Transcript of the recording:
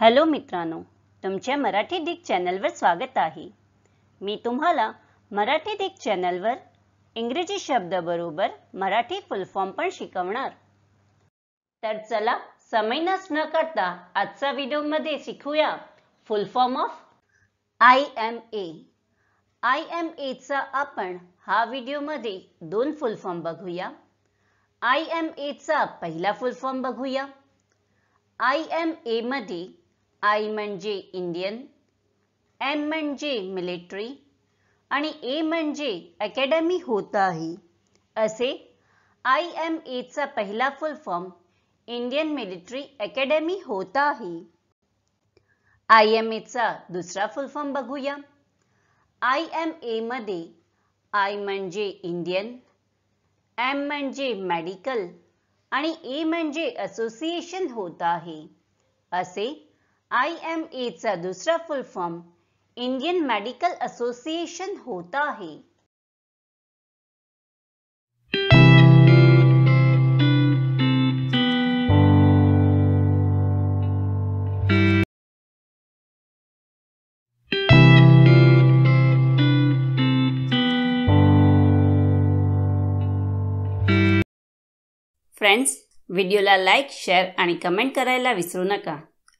hello मित्रांनो तुमच्या Marathi Dick चॅनलवर स्वागत आहे मी तुम्हाला मराठी डिक चॅनलवर इंग्रजी शब्द बरोबर मराठी फुलफॉर्म पण शिकवणार तर चला नस न करता आजचा मध्ये शिकूया full form of I M A I M एचा आपण हा व्हिडिओमध्ये दोन फुलफॉर्म बघूया आय एम एचा पहिला फुलफॉर्म बघूया आय एम ए मध्ये आय म्हणजे इंडियन एम म्हणजे मिलिटरी आणि ए म्हणजे अकॅडमी होत आहे असे आय एम एचा पहिला full form Indian Military Academy होत आहे आय एम एचा दुसरा फुल फॉर्म बघूया आय एम मध्ये आय म्हणजे इंडियन एम म्हणजे मेडिकल आणि ए म्हणजे असोसिएशन होत आहे असे आई एम e चा दुसरा full form Indian Medical Association होता है फ्रेंड्स व्हिडिओला लाईक शेअर आणि कमेंट करायला विसरू नका